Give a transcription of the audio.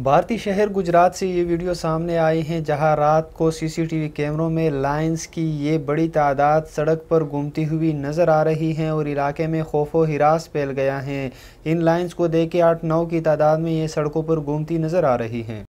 भारतीय शहर गुजरात से ये वीडियो सामने आई है जहां रात को सीसीटीवी कैमरों में लाइंस की ये बड़ी तादाद सड़क पर घूमती हुई नज़र आ रही हैं और इलाके में खौफ हिरास फैल गया है इन लाइंस को देख के आठ नौ की तादाद में ये सड़कों पर घूमती नज़र आ रही हैं